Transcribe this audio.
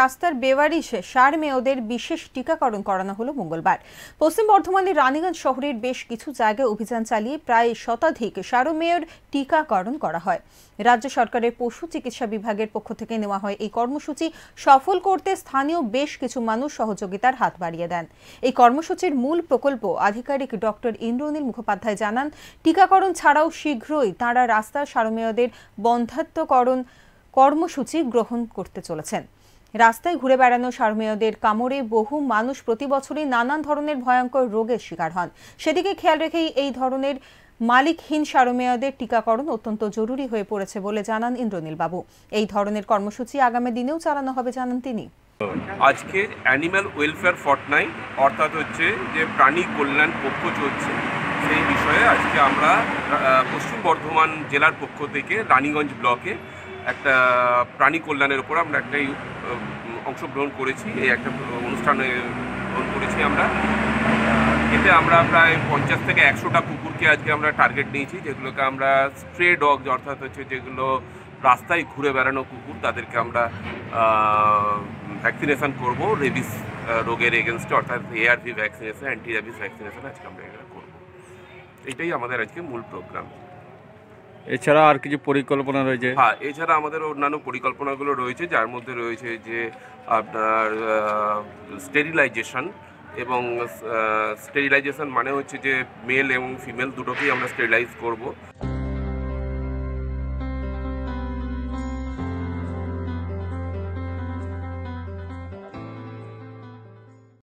রাস্তার বেওয়ারিশে সার মেয়েদের বিশেষ টিকাকরণ করানো হলো মঙ্গলবার পশ্চিম বর্ধমানের রানীগঞ্জ শহরের বেশ কিছু জায়গায় অভিযান চালিয়ে প্রায় শতাধিক সারমেয়র টিকাকরণ করা হয় রাজ্য সরকারের পশু চিকিৎসা বিভাগের পক্ষ থেকে নেওয়া হয় এই কর্মসূচি সফল করতে স্থানীয় বেশ কিছু মানুষ সহযোগিতার হাত বাড়িয়ে দেন এই কর্মসূচির মূল প্রকল্প আধিকারিক ডক্টর ইন্দ্রনীল মুখোপাধ্যায় জানান টিকাকরণ ছাড়াও শীঘ্রই তাঁরা রাস্তার সারমেয়দের বন্ধাত্মকরণ কর্মসূচি গ্রহণ করতে চলেছেন রাস্তায় ঘুরে বেড়ানো সারমেয়দের কামড়ে বহু মানুষ প্রতি বছরই নানান ধরনের ভয়ঙ্কর রোগের শিকার হন সেদিকে খেয়াল রেখেই এই ধরনের মালিকহীন সারমেয়দের টিকাকরণ অত্যন্ত জরুরি হয়ে পড়েছে বলে জানান ইন্দ্রনীল বাবু এই ধরনের কর্মসূচি আগামী দিনেও চালানো হবে জানান তিনি আজকে অ্যানিম্যাল ওয়েলফেয়ার ফর্টনাইট অর্থাৎ হচ্ছে যে প্রাণী কল্যাণ পক্ষ চলছে সেই বিষয়ে আজকে আমরা পশ্চিম বর্ধমান জেলার পক্ষ থেকে রানীগঞ্জ ব্লকে একটা প্রাণী কল্যাণের ওপর আমরা একটাই অংশগ্রহণ করেছি এই একটা অনুষ্ঠানে গ্রহণ করেছি আমরা এতে আমরা প্রায় পঞ্চাশ থেকে একশোটা কুকুরকে আজকে আমরা টার্গেট নিয়েছি যেগুলোকে আমরা স্ট্রে ডগ অর্থাৎ হচ্ছে যেগুলো রাস্তায় ঘুরে বেড়ানো কুকুর তাদেরকে আমরা ভ্যাকসিনেশন করব রেবিস রোগের এগেনস্টে অর্থাৎ ARV vaccination anti rabies vaccination আজকে আমরা এগুলো করবো এটাই আমাদের আজকে মূল প্রোগ্রাম এছাড়া আর কিছু পরিকল্পনা রয়েছে হ্যাঁ এছাড়া আমাদের অন্যান্য পরিকল্পনাগুলো রয়েছে যার মধ্যে রয়েছে যে আপনার স্টেরিলাইজেশন এবং স্টেরিলাইজেশন মানে হচ্ছে যে মেল এবং ফিমেল দুটোকেই আমরা স্টেরিলাইজ করবো